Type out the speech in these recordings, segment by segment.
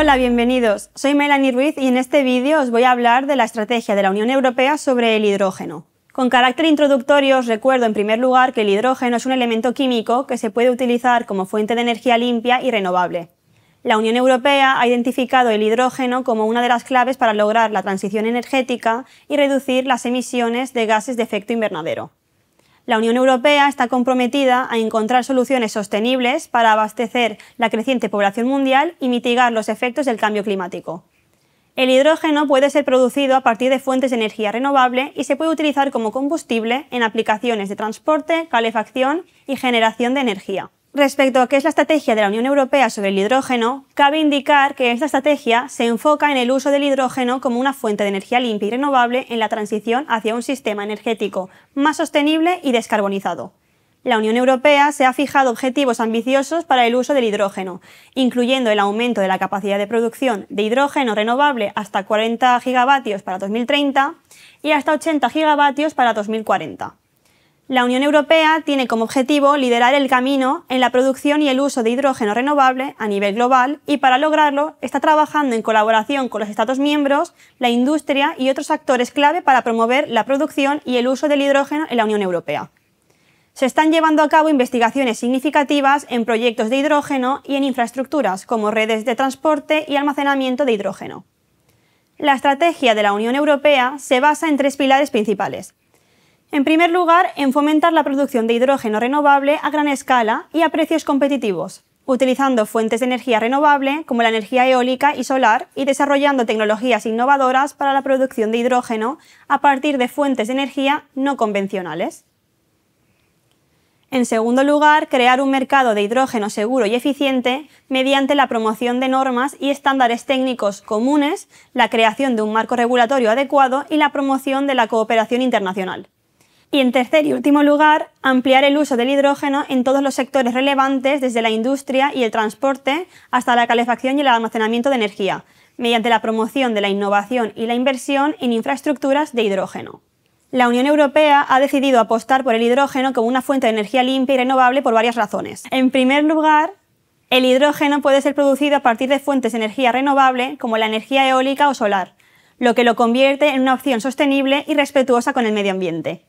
Hola, bienvenidos. Soy Melanie Ruiz y en este vídeo os voy a hablar de la estrategia de la Unión Europea sobre el hidrógeno. Con carácter introductorio os recuerdo en primer lugar que el hidrógeno es un elemento químico que se puede utilizar como fuente de energía limpia y renovable. La Unión Europea ha identificado el hidrógeno como una de las claves para lograr la transición energética y reducir las emisiones de gases de efecto invernadero. La Unión Europea está comprometida a encontrar soluciones sostenibles para abastecer la creciente población mundial y mitigar los efectos del cambio climático. El hidrógeno puede ser producido a partir de fuentes de energía renovable y se puede utilizar como combustible en aplicaciones de transporte, calefacción y generación de energía. Respecto a qué es la estrategia de la Unión Europea sobre el hidrógeno, cabe indicar que esta estrategia se enfoca en el uso del hidrógeno como una fuente de energía limpia y renovable en la transición hacia un sistema energético más sostenible y descarbonizado. La Unión Europea se ha fijado objetivos ambiciosos para el uso del hidrógeno, incluyendo el aumento de la capacidad de producción de hidrógeno renovable hasta 40 gigavatios para 2030 y hasta 80 gigavatios para 2040. La Unión Europea tiene como objetivo liderar el camino en la producción y el uso de hidrógeno renovable a nivel global y para lograrlo está trabajando en colaboración con los Estados miembros, la industria y otros actores clave para promover la producción y el uso del hidrógeno en la Unión Europea. Se están llevando a cabo investigaciones significativas en proyectos de hidrógeno y en infraestructuras como redes de transporte y almacenamiento de hidrógeno. La estrategia de la Unión Europea se basa en tres pilares principales en primer lugar, en fomentar la producción de hidrógeno renovable a gran escala y a precios competitivos, utilizando fuentes de energía renovable como la energía eólica y solar y desarrollando tecnologías innovadoras para la producción de hidrógeno a partir de fuentes de energía no convencionales. En segundo lugar, crear un mercado de hidrógeno seguro y eficiente mediante la promoción de normas y estándares técnicos comunes, la creación de un marco regulatorio adecuado y la promoción de la cooperación internacional. Y en tercer y último lugar, ampliar el uso del hidrógeno en todos los sectores relevantes, desde la industria y el transporte hasta la calefacción y el almacenamiento de energía, mediante la promoción de la innovación y la inversión en infraestructuras de hidrógeno. La Unión Europea ha decidido apostar por el hidrógeno como una fuente de energía limpia y renovable por varias razones. En primer lugar, el hidrógeno puede ser producido a partir de fuentes de energía renovable como la energía eólica o solar, lo que lo convierte en una opción sostenible y respetuosa con el medio ambiente.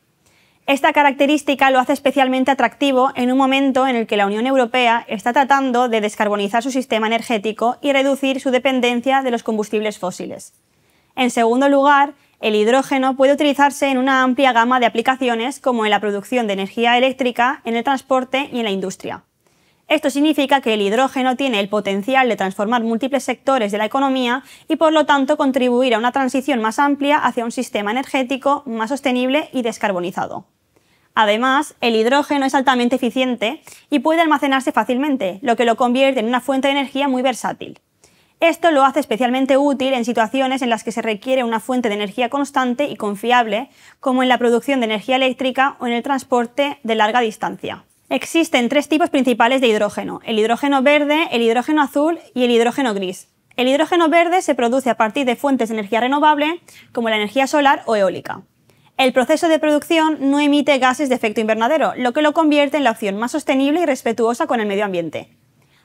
Esta característica lo hace especialmente atractivo en un momento en el que la Unión Europea está tratando de descarbonizar su sistema energético y reducir su dependencia de los combustibles fósiles. En segundo lugar, el hidrógeno puede utilizarse en una amplia gama de aplicaciones como en la producción de energía eléctrica, en el transporte y en la industria. Esto significa que el hidrógeno tiene el potencial de transformar múltiples sectores de la economía y por lo tanto contribuir a una transición más amplia hacia un sistema energético más sostenible y descarbonizado. Además, el hidrógeno es altamente eficiente y puede almacenarse fácilmente, lo que lo convierte en una fuente de energía muy versátil. Esto lo hace especialmente útil en situaciones en las que se requiere una fuente de energía constante y confiable, como en la producción de energía eléctrica o en el transporte de larga distancia. Existen tres tipos principales de hidrógeno, el hidrógeno verde, el hidrógeno azul y el hidrógeno gris. El hidrógeno verde se produce a partir de fuentes de energía renovable, como la energía solar o eólica. El proceso de producción no emite gases de efecto invernadero, lo que lo convierte en la opción más sostenible y respetuosa con el medio ambiente.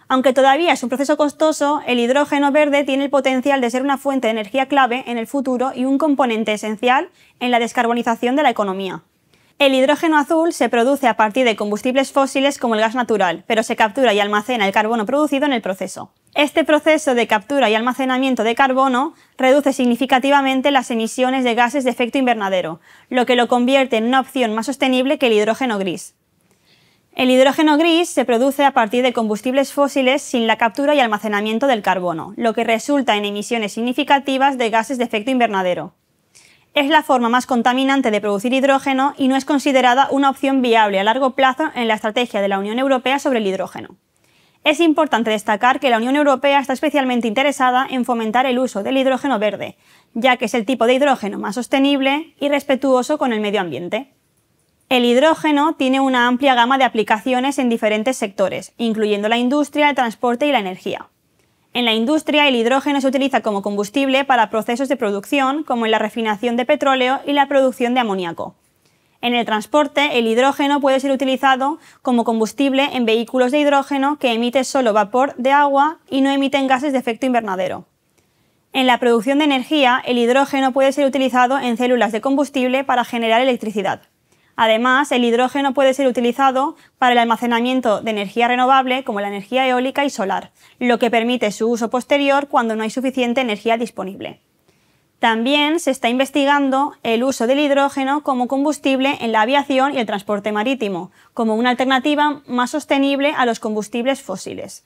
Aunque todavía es un proceso costoso, el hidrógeno verde tiene el potencial de ser una fuente de energía clave en el futuro y un componente esencial en la descarbonización de la economía. El hidrógeno azul se produce a partir de combustibles fósiles como el gas natural, pero se captura y almacena el carbono producido en el proceso. Este proceso de captura y almacenamiento de carbono reduce significativamente las emisiones de gases de efecto invernadero, lo que lo convierte en una opción más sostenible que el hidrógeno gris. El hidrógeno gris se produce a partir de combustibles fósiles sin la captura y almacenamiento del carbono, lo que resulta en emisiones significativas de gases de efecto invernadero. Es la forma más contaminante de producir hidrógeno y no es considerada una opción viable a largo plazo en la estrategia de la Unión Europea sobre el hidrógeno. Es importante destacar que la Unión Europea está especialmente interesada en fomentar el uso del hidrógeno verde, ya que es el tipo de hidrógeno más sostenible y respetuoso con el medio ambiente. El hidrógeno tiene una amplia gama de aplicaciones en diferentes sectores, incluyendo la industria, el transporte y la energía. En la industria, el hidrógeno se utiliza como combustible para procesos de producción, como en la refinación de petróleo y la producción de amoníaco. En el transporte, el hidrógeno puede ser utilizado como combustible en vehículos de hidrógeno que emiten solo vapor de agua y no emiten gases de efecto invernadero. En la producción de energía, el hidrógeno puede ser utilizado en células de combustible para generar electricidad. Además, el hidrógeno puede ser utilizado para el almacenamiento de energía renovable como la energía eólica y solar, lo que permite su uso posterior cuando no hay suficiente energía disponible. También se está investigando el uso del hidrógeno como combustible en la aviación y el transporte marítimo, como una alternativa más sostenible a los combustibles fósiles.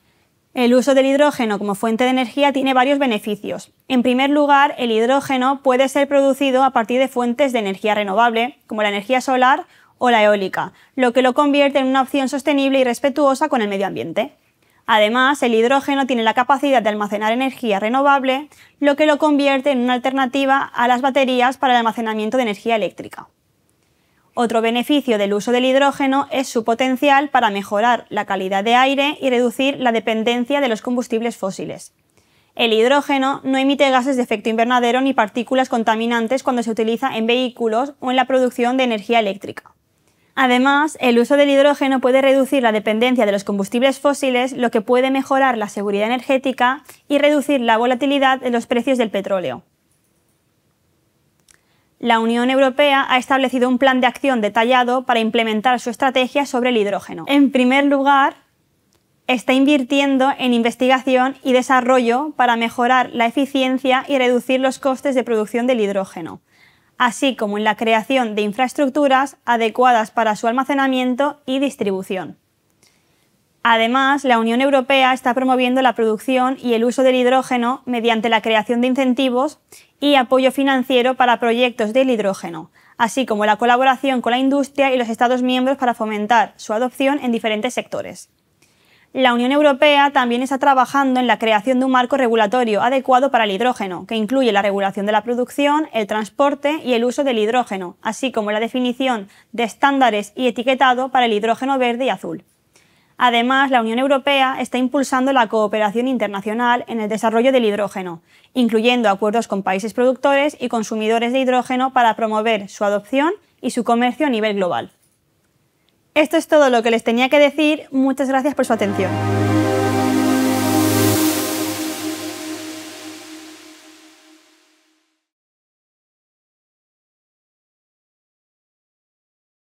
El uso del hidrógeno como fuente de energía tiene varios beneficios. En primer lugar, el hidrógeno puede ser producido a partir de fuentes de energía renovable, como la energía solar o la eólica, lo que lo convierte en una opción sostenible y respetuosa con el medio ambiente. Además, el hidrógeno tiene la capacidad de almacenar energía renovable, lo que lo convierte en una alternativa a las baterías para el almacenamiento de energía eléctrica. Otro beneficio del uso del hidrógeno es su potencial para mejorar la calidad de aire y reducir la dependencia de los combustibles fósiles. El hidrógeno no emite gases de efecto invernadero ni partículas contaminantes cuando se utiliza en vehículos o en la producción de energía eléctrica. Además, el uso del hidrógeno puede reducir la dependencia de los combustibles fósiles, lo que puede mejorar la seguridad energética y reducir la volatilidad de los precios del petróleo. La Unión Europea ha establecido un plan de acción detallado para implementar su estrategia sobre el hidrógeno. En primer lugar, está invirtiendo en investigación y desarrollo para mejorar la eficiencia y reducir los costes de producción del hidrógeno así como en la creación de infraestructuras adecuadas para su almacenamiento y distribución. Además, la Unión Europea está promoviendo la producción y el uso del hidrógeno mediante la creación de incentivos y apoyo financiero para proyectos del hidrógeno, así como la colaboración con la industria y los Estados miembros para fomentar su adopción en diferentes sectores. La Unión Europea también está trabajando en la creación de un marco regulatorio adecuado para el hidrógeno, que incluye la regulación de la producción, el transporte y el uso del hidrógeno, así como la definición de estándares y etiquetado para el hidrógeno verde y azul. Además, la Unión Europea está impulsando la cooperación internacional en el desarrollo del hidrógeno, incluyendo acuerdos con países productores y consumidores de hidrógeno para promover su adopción y su comercio a nivel global. Esto es todo lo que les tenía que decir. Muchas gracias por su atención.